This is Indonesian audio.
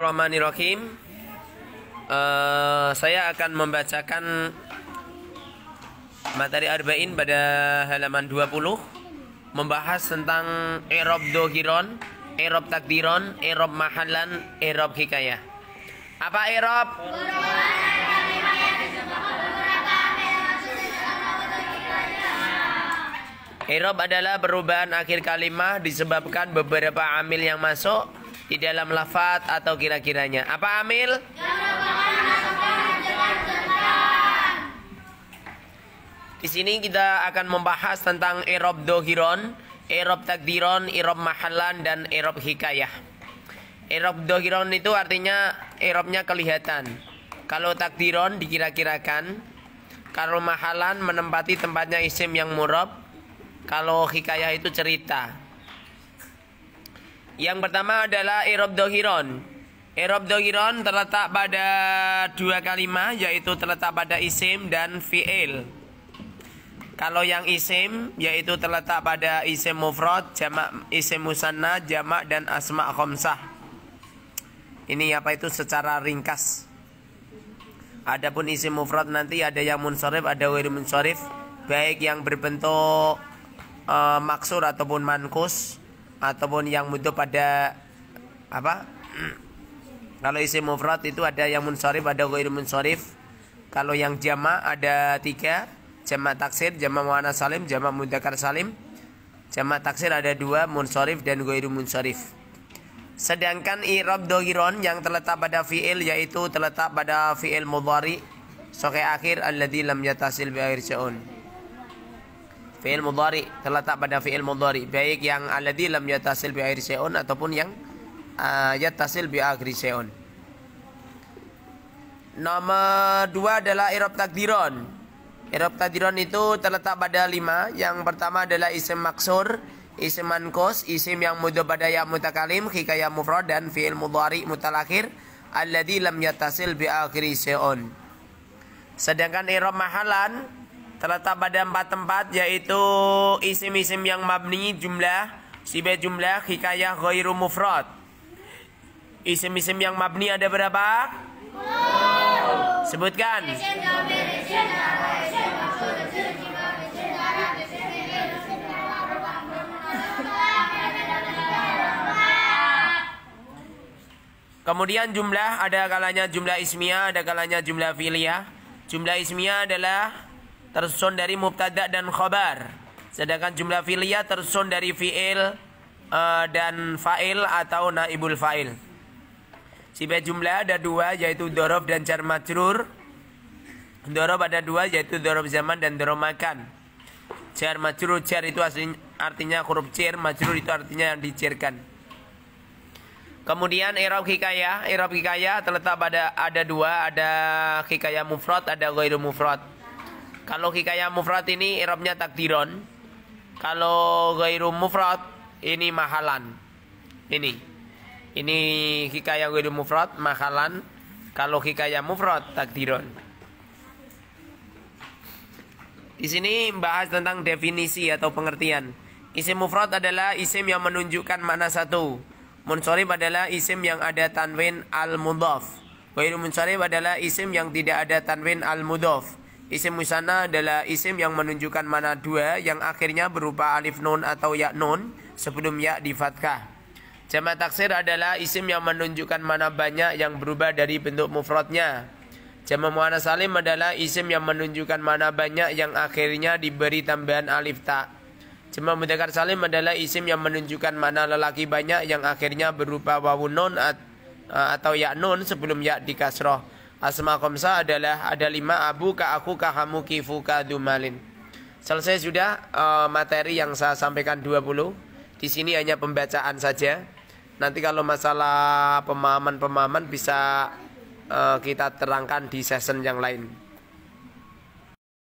Bismillahirrahmanirrahim. Uh, saya akan membacakan materi arba'in pada halaman 20 membahas tentang erob dohiron, erob takdiron, erob mahalan, erob hikaya. Apa erob? Erob adalah perubahan akhir kalimah disebabkan beberapa amil yang masuk di dalam lafat atau kira-kiranya. Apa amil? Di sini kita akan membahas tentang erob dohiron, erob takdiron, erob mahalan, dan erob hikayah. Erob dohiron itu artinya erobnya kelihatan. Kalau takdiron dikira-kirakan, kalau mahalan menempati tempatnya isim yang murab, kalau hikayah itu cerita. Yang pertama adalah Erob Dohiron. Erob Dohiron terletak pada dua kalimat, yaitu terletak pada isim dan fi'il. Kalau yang isim, yaitu terletak pada isim mufrod jamak isim musanna, jamak dan asma khomsah. Ini apa itu secara ringkas. Adapun isim mufrad nanti ada yang munsorif, ada wir munsorif, baik yang berbentuk uh, eh, maksur ataupun mankus ataupun yang mudo pada apa kalau isim mufrad itu ada yang munsorif ada ghair munsharif. kalau yang jama ada tiga jama taksir jama muana salim jama mudakar salim jama taksir ada dua munsorif dan ghair munsharif. sedangkan irab dogiron yang terletak pada fiil yaitu terletak pada fiil mudhari sokai akhir alladhi lam yatasil bi akhir sya'un fi'il mudhari terletak pada fi'il mudhari baik yang alladhi lam yatasil bi akhir syai'un ataupun yang uh, yatasil bi akhir syai'un Nomor dua adalah Irob Takdiron Irob Takdiron itu terletak pada lima Yang pertama adalah isim maksur Isim mankos Isim yang mudah pada ya mutakalim Hikaya mufrad dan fi'il mudhari mutalakhir Alladhi lam yatasil bi akhir se'on Sedangkan Irob Mahalan terletak pada empat tempat yaitu isim-isim yang mabni jumlah sibe jumlah hikayah ghairu mufrad isim-isim yang mabni ada berapa sebutkan Kemudian jumlah ada kalanya jumlah ismiyah, ada kalanya jumlah filia. Jumlah ismiyah adalah tersun dari mubtada dan khobar. Sedangkan jumlah filia tersun dari fi'il uh, dan fa'il atau naibul fa'il. Sifat jumlah ada dua yaitu dorob dan jar majrur. Dorob ada dua yaitu dorob zaman dan dorob makan. Jar majrur jar itu aslinya, artinya huruf cer, majrur itu artinya yang dicirkan Kemudian irob hikayah, irob hikayah terletak pada ada dua, ada hikayah mufrad, ada ghairu mufrad. Kalau hikayah mufrad ini irobnya takdiron. Kalau gairu mufrad ini mahalan. Ini. Ini hikayah gairu mufrad mahalan. Kalau hikayah mufrad takdiron. Di sini membahas tentang definisi atau pengertian. Isim mufrad adalah isim yang menunjukkan mana satu. Munsorib adalah isim yang ada tanwin al-mudhaf. Ghairu munsorib adalah isim yang tidak ada tanwin al-mudhaf. Isim musanna adalah isim yang menunjukkan mana dua yang akhirnya berupa alif nun atau ya nun sebelum ya di fathah. Jama taksir adalah isim yang menunjukkan mana banyak yang berubah dari bentuk mufradnya. Jama muana salim adalah isim yang menunjukkan mana banyak yang akhirnya diberi tambahan alif ta. Jama mudakar salim adalah isim yang menunjukkan mana lelaki banyak yang akhirnya berupa wawun nun eh, atau ya nun sebelum ya di kasroh. Asma komsa adalah ada lima abu ka aku ka kamu ka dumalin. Selesai sudah uh, materi yang saya sampaikan 20. Di sini hanya pembacaan saja. Nanti kalau masalah pemahaman-pemahaman bisa uh, kita terangkan di session yang lain.